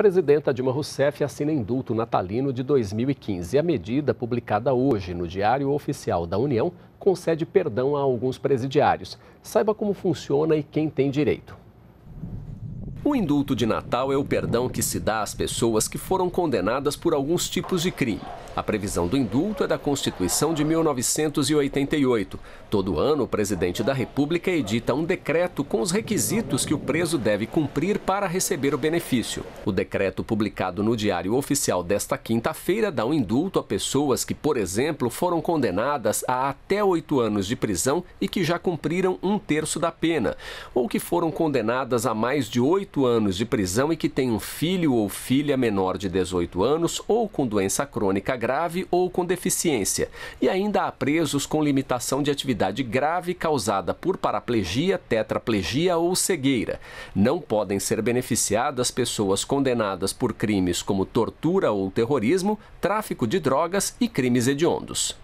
presidenta Dilma Rousseff assina indulto natalino de 2015. A medida, publicada hoje no Diário Oficial da União, concede perdão a alguns presidiários. Saiba como funciona e quem tem direito. O indulto de Natal é o perdão que se dá às pessoas que foram condenadas por alguns tipos de crime. A previsão do indulto é da Constituição de 1988. Todo ano, o presidente da República edita um decreto com os requisitos que o preso deve cumprir para receber o benefício. O decreto publicado no Diário Oficial desta quinta-feira dá um indulto a pessoas que, por exemplo, foram condenadas a até oito anos de prisão e que já cumpriram um terço da pena, ou que foram condenadas a mais de oito anos de prisão e que têm um filho ou filha menor de 18 anos ou com doença crônica grave ou com deficiência, e ainda há presos com limitação de atividade grave causada por paraplegia, tetraplegia ou cegueira. Não podem ser beneficiadas pessoas condenadas por crimes como tortura ou terrorismo, tráfico de drogas e crimes hediondos.